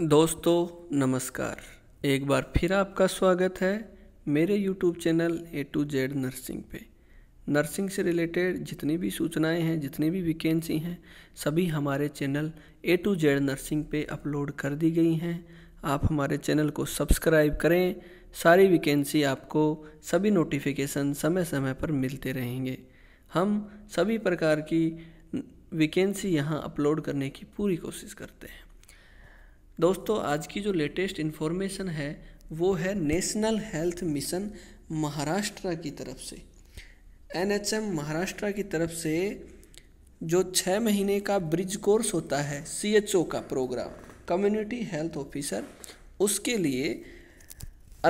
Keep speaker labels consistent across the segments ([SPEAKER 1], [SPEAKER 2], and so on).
[SPEAKER 1] दोस्तों नमस्कार एक बार फिर आपका स्वागत है मेरे YouTube channel A to Z nursing पे नर्सिंग से रिलेटेड जितनी भी सूचनाएं हैं जितनी भी वैकेंसी हैं सभी हमारे channel A to Z nursing पे अपलोड कर दी गई हैं आप हमारे चैनल को सब्सक्राइब करें सारी वैकेंसी आपको सभी नोटिफिकेशन समय समय पर मिलते रहेंगे हम सभी प्रकार की वैकेंसी यहाँ अपलोड करने की पूरी कोशिश करते हैं दोस्तों आज की जो लेटेस्ट इन्फॉर्मेशन है वो है नेशनल हेल्थ मिशन महाराष्ट्र की तरफ से एन महाराष्ट्र की तरफ से जो छः महीने का ब्रिज कोर्स होता है सी का प्रोग्राम कम्युनिटी हेल्थ ऑफिसर उसके लिए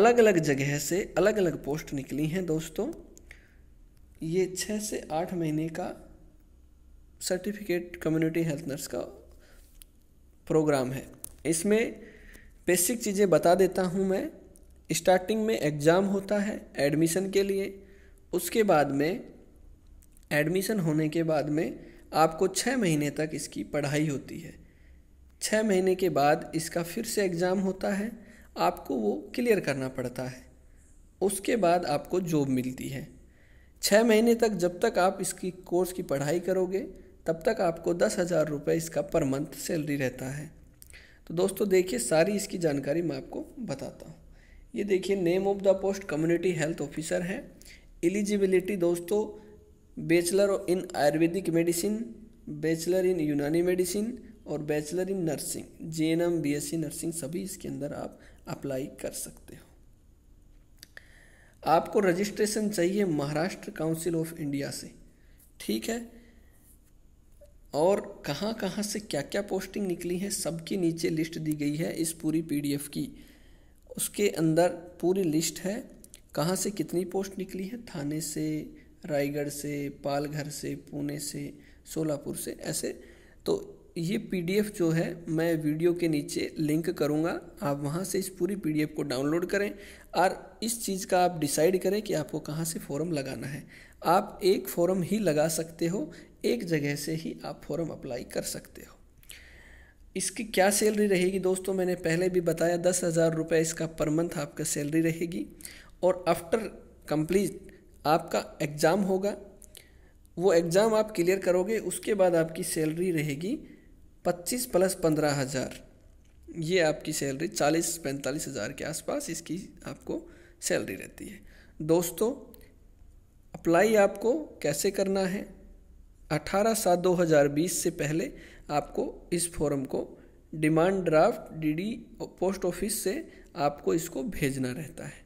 [SPEAKER 1] अलग अलग जगह से अलग अलग पोस्ट निकली हैं दोस्तों ये छः से आठ महीने का सर्टिफिकेट कम्युनिटी हेल्थ नर्स का प्रोग्राम है इसमें बेसिक चीज़ें बता देता हूँ मैं स्टार्टिंग में एग्ज़ाम होता है एडमिशन के लिए उसके बाद में एडमिशन होने के बाद में आपको छः महीने तक इसकी पढ़ाई होती है छः महीने के बाद इसका फिर से एग्ज़ाम होता है आपको वो क्लियर करना पड़ता है उसके बाद आपको जॉब मिलती है छः महीने तक जब तक आप इसकी कोर्स की पढ़ाई करोगे तब तक आपको दस हज़ार रुपये इसका पर मंथ सैलरी रहता है तो दोस्तों देखिए सारी इसकी जानकारी मैं आपको बताता हूँ ये देखिए name of the post community health officer है एलिजिबिलिटी दोस्तों bachelor in Ayurvedic medicine bachelor in Unani medicine और bachelor in nursing G N M B S C nursing सभी इसके अंदर आप अप्लाई कर सकते हो आपको रजिस्ट्रेशन चाहिए महाराष्ट्र काउंसिल ऑफ इंडिया से ठीक है और कहाँ कहाँ से क्या क्या पोस्टिंग निकली है सबके नीचे लिस्ट दी गई है इस पूरी पीडीएफ की उसके अंदर पूरी लिस्ट है कहाँ से कितनी पोस्ट निकली है थाने से रायगढ़ से पालघर से पुणे से सोलापुर से ऐसे तो ये पीडीएफ जो है मैं वीडियो के नीचे लिंक करूँगा आप वहाँ से इस पूरी पीडीएफ को डाउनलोड करें और इस चीज़ का आप डिसाइड करें कि आपको कहाँ से फॉर्म लगाना है आप एक फॉर्म ही लगा सकते हो एक जगह से ही आप फॉर्म अप्लाई कर सकते हो इसकी क्या सैलरी रहेगी दोस्तों मैंने पहले भी बताया दस हज़ार रुपये इसका पर मंथ आपका सैलरी रहेगी और आफ्टर कंप्लीट आपका एग्ज़ाम होगा वो एग्ज़ाम आप क्लियर करोगे उसके बाद आपकी सैलरी रहेगी पच्चीस प्लस पंद्रह हज़ार ये आपकी सैलरी चालीस पैंतालीस हज़ार के आसपास इसकी आपको सैलरी रहती है दोस्तों अप्लाई आपको कैसे करना है 18 सात 2020 से पहले आपको इस फॉर्म को demand draft DD post office से आपको इसको भेजना रहता है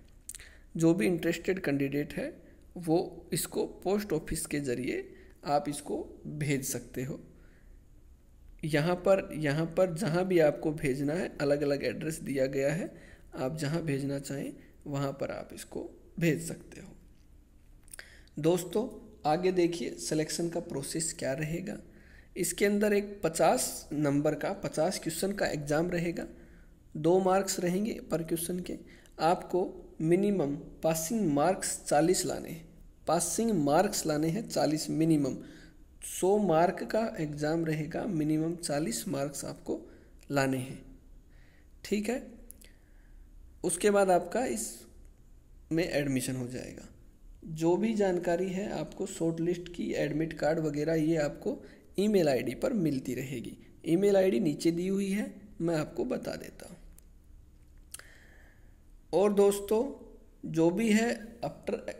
[SPEAKER 1] जो भी इंटरेस्टेड कैंडिडेट है वो इसको पोस्ट ऑफिस के ज़रिए आप इसको भेज सकते हो यहाँ पर यहाँ पर जहाँ भी आपको भेजना है अलग अलग एड्रेस दिया गया है आप जहाँ भेजना चाहें वहाँ पर आप इसको भेज सकते हो दोस्तों आगे देखिए सिलेक्शन का प्रोसेस क्या रहेगा इसके अंदर एक 50 नंबर का 50 क्वेश्चन का एग्ज़ाम रहेगा दो मार्क्स रहेंगे पर क्वेश्चन के आपको मिनिमम पासिंग मार्क्स 40 लाने हैं पासिंग मार्क्स लाने हैं 40 मिनिमम 100 मार्क का एग्ज़ाम रहेगा मिनिमम 40 मार्क्स आपको लाने हैं ठीक है उसके बाद आपका इस में एडमिशन हो जाएगा जो भी जानकारी है आपको शॉर्ट लिस्ट की एडमिट कार्ड वगैरह ये आपको ईमेल आईडी पर मिलती रहेगी ईमेल आईडी नीचे दी हुई है मैं आपको बता देता हूँ और दोस्तों जो भी है आफ्टर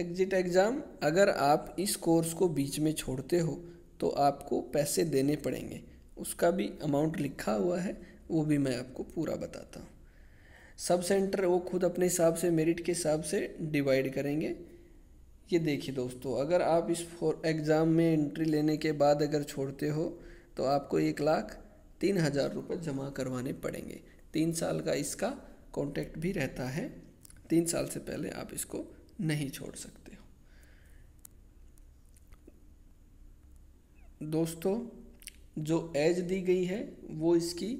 [SPEAKER 1] एग्जिट एग्ज़ाम अगर आप इस कोर्स को बीच में छोड़ते हो तो आपको पैसे देने पड़ेंगे उसका भी अमाउंट लिखा हुआ है वो भी मैं आपको पूरा बताता हूँ सब सेंटर वो खुद अपने हिसाब से मेरिट के हिसाब से डिवाइड करेंगे ये देखिए दोस्तों अगर आप इस एग्ज़ाम में एंट्री लेने के बाद अगर छोड़ते हो तो आपको एक लाख तीन हज़ार रुपये जमा करवाने पड़ेंगे तीन साल का इसका कॉन्ट्रैक्ट भी रहता है तीन साल से पहले आप इसको नहीं छोड़ सकते हो दोस्तों जो एज दी गई है वो इसकी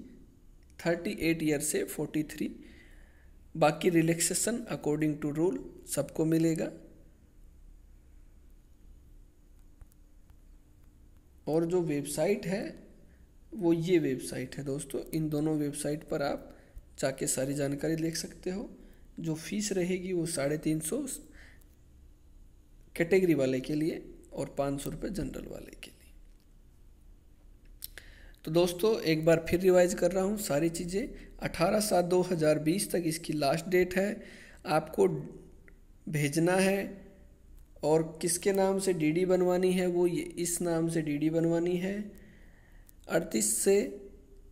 [SPEAKER 1] थर्टी एट ईयर से फोर्टी थ्री बाकी रिलैक्सेशन अकॉर्डिंग टू रूल सबको मिलेगा और जो वेबसाइट है वो ये वेबसाइट है दोस्तों इन दोनों वेबसाइट पर आप जाके सारी जानकारी देख सकते हो जो फीस रहेगी वो साढ़े तीन सौ कैटेगरी वाले के लिए और पाँच सौ रुपये जनरल वाले के लिए तो दोस्तों एक बार फिर रिवाइज कर रहा हूँ सारी चीज़ें अठारह सात दो हज़ार बीस तक इसकी लास्ट डेट है आपको भेजना है और किसके नाम से डीडी बनवानी है वो ये इस नाम से डीडी बनवानी है अड़तीस से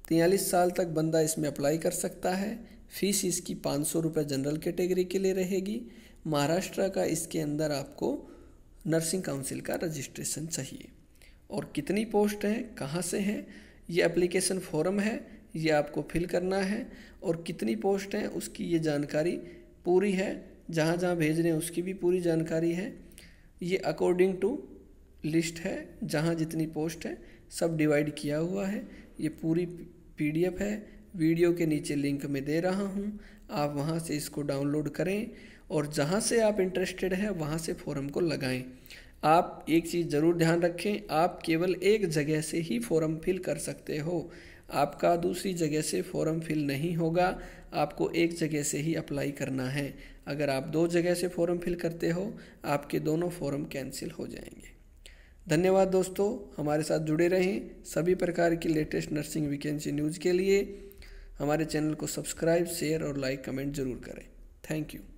[SPEAKER 1] तियालीस साल तक बंदा इसमें अप्लाई कर सकता है फीस इसकी पाँच सौ रुपये जनरल कैटेगरी के, के लिए रहेगी महाराष्ट्र का इसके अंदर आपको नर्सिंग काउंसिल का रजिस्ट्रेशन चाहिए और कितनी पोस्ट हैं कहाँ से हैं ये एप्लीकेशन फॉर्म है ये आपको फिल करना है और कितनी पोस्ट हैं उसकी ये जानकारी पूरी है जहाँ जहाँ भेज रहे हैं उसकी भी पूरी जानकारी है ये अकॉर्डिंग टू लिस्ट है जहाँ जितनी पोस्ट है सब डिवाइड किया हुआ है ये पूरी पीडीएफ है वीडियो के नीचे लिंक में दे रहा हूँ आप वहाँ से इसको डाउनलोड करें और जहाँ से आप इंटरेस्टेड है वहाँ से फॉरम को लगाएं आप एक चीज़ ज़रूर ध्यान रखें आप केवल एक जगह से ही फॉरम फिल कर सकते हो आपका दूसरी जगह से फॉरम फिल नहीं होगा आपको एक जगह से ही अप्लाई करना है अगर आप दो जगह से फॉर्म फिल करते हो आपके दोनों फॉर्म कैंसिल हो जाएंगे धन्यवाद दोस्तों हमारे साथ जुड़े रहें सभी प्रकार की लेटेस्ट नर्सिंग वैकेंसी न्यूज़ के लिए हमारे चैनल को सब्सक्राइब शेयर और लाइक कमेंट ज़रूर करें थैंक यू